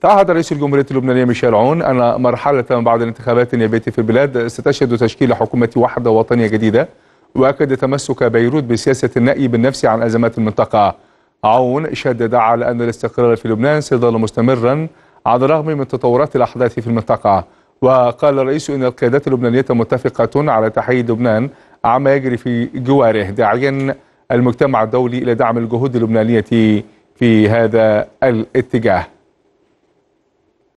تعهد رئيس الجمهورية اللبنانية ميشيل عون أن مرحلة بعد الانتخابات النيابية في البلاد ستشهد تشكيل حكومة وحدة وطنية جديدة وأكد تمسك بيروت بسياسة النأي بالنفس عن أزمات المنطقة عون شدد على أن الاستقرار في لبنان سيظل مستمرا على الرغم من تطورات الأحداث في المنطقة وقال الرئيس أن القيادات اللبنانية متفقة على تحييد لبنان عما يجري في جواره داعيا المجتمع الدولي إلى دعم الجهود اللبنانية في هذا الاتجاه